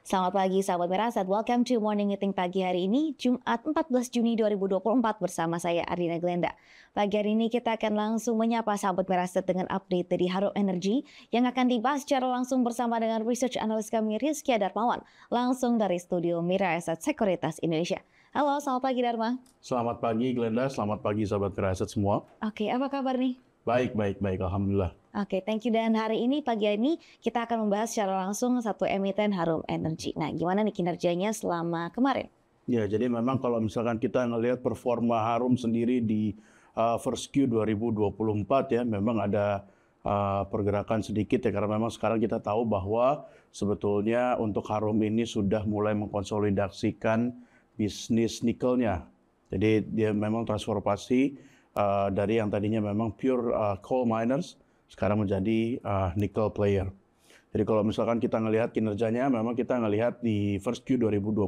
Selamat pagi sahabat Merasat, welcome to Morning Meeting pagi hari ini Jumat 14 Juni 2024 bersama saya Ardina Glenda. Pagi hari ini kita akan langsung menyapa sahabat Merasat dengan update dari Haro Energy yang akan dibahas secara langsung bersama dengan research analis kami Rizky Darmawan langsung dari studio Mirasat Sekuritas Indonesia. Halo, selamat pagi Dharma. Selamat pagi Glenda, selamat pagi sahabat Merasat semua. Oke, apa kabar nih? Baik, baik, baik. Alhamdulillah. Oke, okay, thank you. Dan hari ini pagi ini kita akan membahas secara langsung satu emiten Harum Energy. Nah, gimana nih kinerjanya selama kemarin? Ya, jadi memang kalau misalkan kita ngelihat performa Harum sendiri di uh, first Q 2024 ya, memang ada uh, pergerakan sedikit ya karena memang sekarang kita tahu bahwa sebetulnya untuk Harum ini sudah mulai mengkonsolidasikan bisnis nikelnya. Jadi dia memang transformasi uh, dari yang tadinya memang pure uh, coal miners sekarang menjadi uh, nickel player. Jadi kalau misalkan kita melihat kinerjanya, memang kita melihat di first Q 2024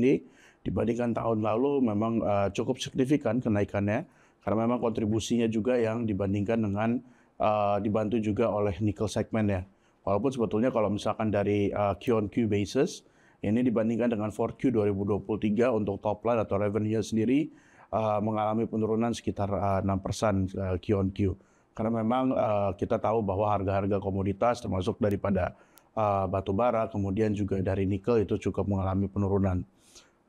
ini dibandingkan tahun lalu memang uh, cukup signifikan kenaikannya karena memang kontribusinya juga yang dibandingkan dengan uh, dibantu juga oleh nickel segmen ya. Walaupun sebetulnya kalau misalkan dari uh, Q on Q basis ini dibandingkan dengan 4Q 2023 untuk top line atau revenue sendiri uh, mengalami penurunan sekitar uh, 6% Q on Q. Karena memang uh, kita tahu bahwa harga-harga komoditas termasuk daripada uh, batu bara, kemudian juga dari nikel itu cukup mengalami penurunan.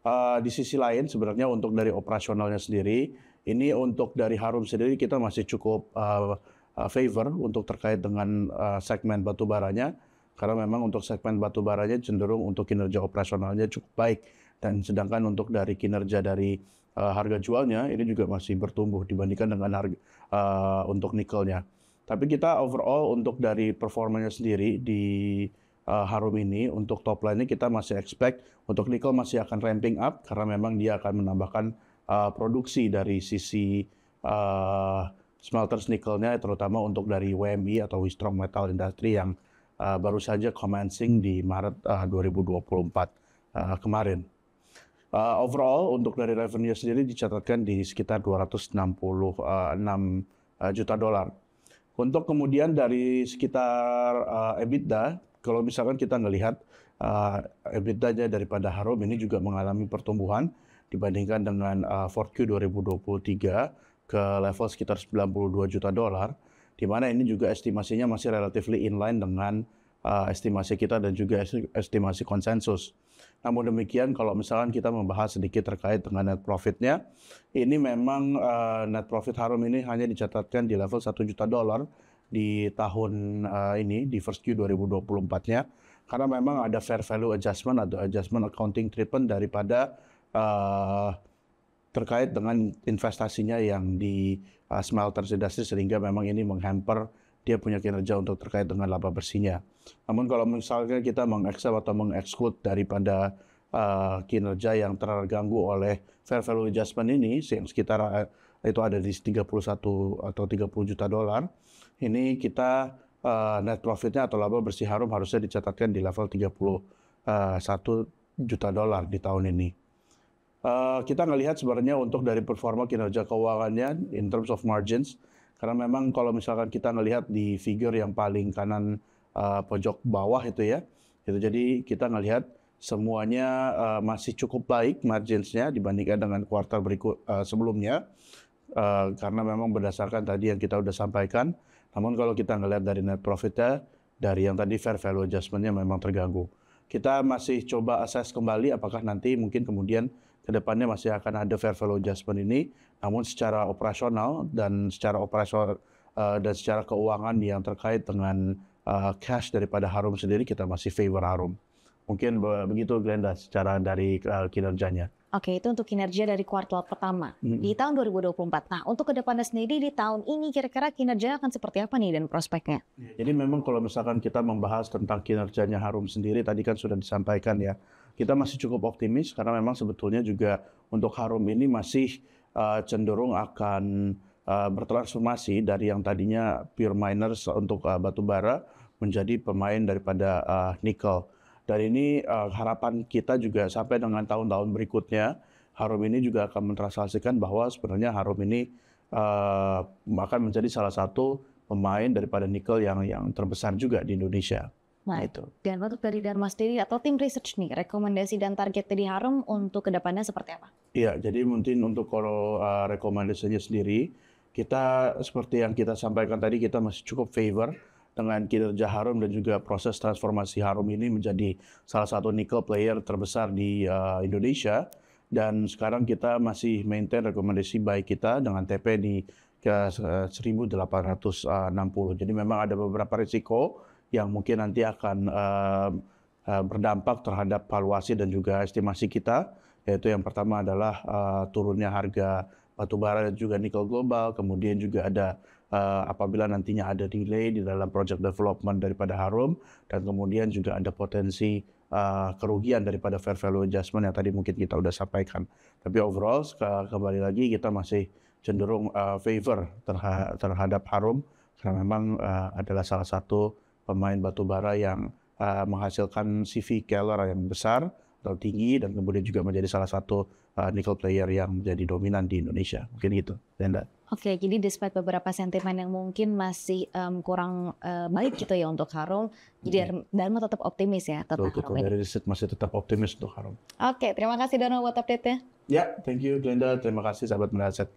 Uh, di sisi lain sebenarnya untuk dari operasionalnya sendiri, ini untuk dari Harum sendiri kita masih cukup uh, favor untuk terkait dengan uh, segmen batu baranya karena memang untuk segmen batu baranya cenderung untuk kinerja operasionalnya cukup baik dan sedangkan untuk dari kinerja dari uh, harga jualnya ini juga masih bertumbuh dibandingkan dengan harga uh, untuk nikelnya. Tapi kita overall untuk dari performanya sendiri di uh, Harum ini untuk top line ini kita masih expect untuk nikel masih akan ramping up karena memang dia akan menambahkan uh, produksi dari sisi uh, smelters nikelnya terutama untuk dari WMI atau Strong Metal Industry yang uh, baru saja commencing di Maret uh, 2024 uh, kemarin. Uh, overall untuk dari revenue sendiri dicatatkan di sekitar 266 eh, juta dolar. Untuk kemudian dari sekitar uh, EBITDA, kalau misalkan kita ngelihat uh, EBITDA-nya daripada Harom ini juga mengalami pertumbuhan dibandingkan dengan uh, 4Q 2023 ke level sekitar 92 juta dolar, di mana ini juga estimasinya masih relatively inline dengan uh, estimasi kita dan juga estimasi konsensus. Namun demikian kalau misalkan kita membahas sedikit terkait dengan net profitnya, ini memang uh, net profit harum ini hanya dicatatkan di level 1 juta dolar di tahun uh, ini di first Q 2024-nya karena memang ada fair value adjustment atau adjustment accounting treatment daripada uh, terkait dengan investasinya yang di uh, smelter industry sehingga memang ini menghamper dia punya kinerja untuk terkait dengan laba bersihnya. Namun kalau misalnya kita mengeksel atau mengeksekut daripada uh, kinerja yang terganggu oleh fair value adjustment ini yang sekitar eh, itu ada di 31 atau 30 juta dolar, ini kita uh, net profitnya atau laba bersih harum harusnya dicatatkan di level 31 juta dolar di tahun ini. Uh, kita ngelihat sebenarnya untuk dari performa kinerja keuangannya in terms of margins karena memang kalau misalkan kita melihat di figur yang paling kanan uh, pojok bawah itu ya, itu jadi kita ngelihat semuanya uh, masih cukup baik marginsnya dibandingkan dengan kuartal berikut uh, eh, sebelumnya uh, karena memang berdasarkan tadi yang kita sudah sampaikan. Namun kalau kita ngelihat dari net profitnya dari yang tadi fair value adjustmentnya memang terganggu. Kita masih coba assess kembali apakah nanti mungkin kemudian kedepannya masih akan ada fair value adjustment ini, namun secara operasional dan secara operasional uh, dan secara keuangan yang terkait dengan uh, cash daripada Harum sendiri kita masih favor Harum. Mungkin begitu Glenda secara dari uh, kinerjanya. Oke, itu untuk kinerja dari kuartal pertama mm -hmm. di tahun 2024. Nah, untuk kedepannya sendiri di tahun ini kira-kira kinerja akan seperti apa nih dan prospeknya? Iya, jadi memang kalau misalkan kita membahas tentang kinerjanya Harum sendiri, tadi kan sudah disampaikan ya, kita masih cukup optimis karena memang sebetulnya juga untuk Harum ini masih uh, cenderung akan uh, bertransformasi dari yang tadinya pure miners untuk uh, eh, batu bara menjadi pemain daripada uh, nikel. Dan ini uh, harapan kita juga sampai dengan tahun-tahun berikutnya, Harum ini juga akan mentransaksikan bahwa sebenarnya Harum ini uh, akan menjadi salah satu pemain daripada nikel yang yang terbesar juga di Indonesia. Nah, itu. Dan untuk dari Dharma sendiri atau tim research nih, rekomendasi dan target dari Harum untuk kedepannya seperti apa? Iya, jadi mungkin untuk kalau uh, rekomendasinya sendiri, kita seperti yang kita sampaikan tadi, kita masih cukup favor dengan kinerja Harum dan juga proses transformasi Harum ini menjadi salah satu nickel player terbesar di uh, Indonesia. Dan sekarang kita masih maintain rekomendasi baik kita dengan TP di ke 1860. Eh, jadi memang ada beberapa risiko yang mungkin nanti akan uh, uh, berdampak terhadap valuasi dan juga estimasi kita yaitu yang pertama adalah uh, turunnya harga batu bara dan juga nikel global kemudian juga ada uh, apabila nantinya ada delay di dalam project development daripada Harum dan kemudian juga ada potensi uh, kerugian daripada fair value adjustment yang tadi mungkin kita sudah sampaikan tapi overall ke kembali lagi kita masih cenderung uh, favor terha terhadap Harum karena memang uh, adalah salah satu pemain batubara yang uh, menghasilkan CV Keller yang besar atau tinggi dan kemudian juga menjadi salah satu uh, nickel player yang menjadi dominan di Indonesia. Mungkin gitu, Tenda. Oke, okay, jadi despite beberapa sentimen yang mungkin masih um, kurang uh, baik gitu ya untuk Harum, hmm. Dharma tetap optimis ya tentang Harum. Ya. Dari riset masih tetap optimis untuk Harum. Oke, okay, terima kasih Dharma buat update-nya. Ya, yeah, thank you Glenda. Terima kasih sahabat menaset.